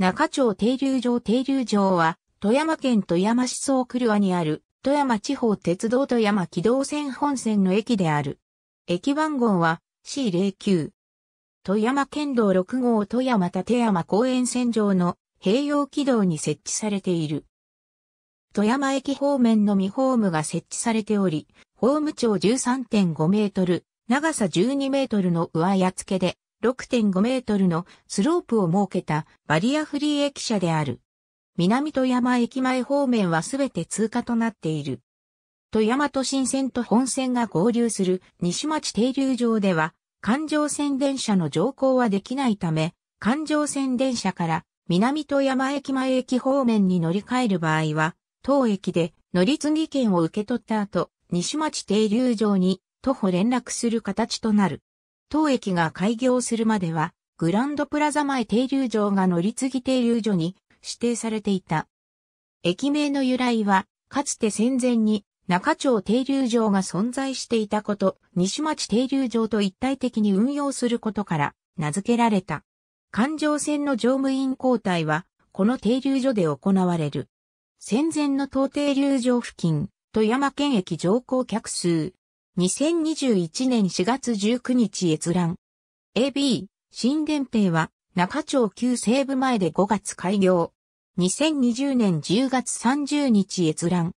中町停留場停留場は、富山県富山市総倉にある、富山地方鉄道富山機動線本線の駅である。駅番号は C09。富山県道6号富山立山公園線上の併用軌道に設置されている。富山駅方面の未ホームが設置されており、ホーム長13.5メートル、長さ12メートルの上や付けで、6.5メートルのスロープを設けたバリアフリー駅舎である。南富山駅前方面はすべて通過となっている。富山都心線と本線が合流する西町停留場では、環状線電車の乗降はできないため、環状線電車から南富山駅前駅方面に乗り換える場合は、当駅で乗り継ぎ券を受け取った後、西町停留場に徒歩連絡する形となる。当駅が開業するまでは、グランドプラザ前停留場が乗り継ぎ停留所に指定されていた。駅名の由来は、かつて戦前に中町停留場が存在していたこと、西町停留場と一体的に運用することから名付けられた。環状線の乗務員交代は、この停留所で行われる。戦前の東停留場付近、富山県駅乗降客数、2021年4月19日閲覧。AB、新電兵は、中町旧西部前で5月開業。2020年10月30日閲覧。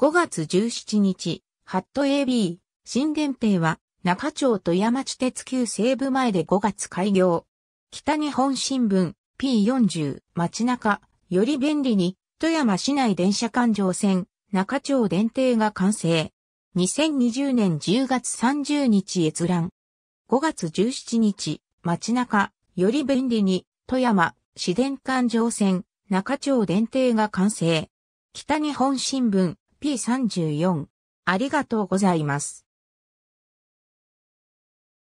5月17日、ハット AB、新電兵は、中町と山地鉄旧西部前で5月開業。北日本新聞、P40、街中、より便利に、富山市内電車環状線、中町電停が完成。2020年10月30日閲覧。5月17日、街中、より便利に、富山、市電環状線、中町電停が完成。北日本新聞、P34。ありがとうございます。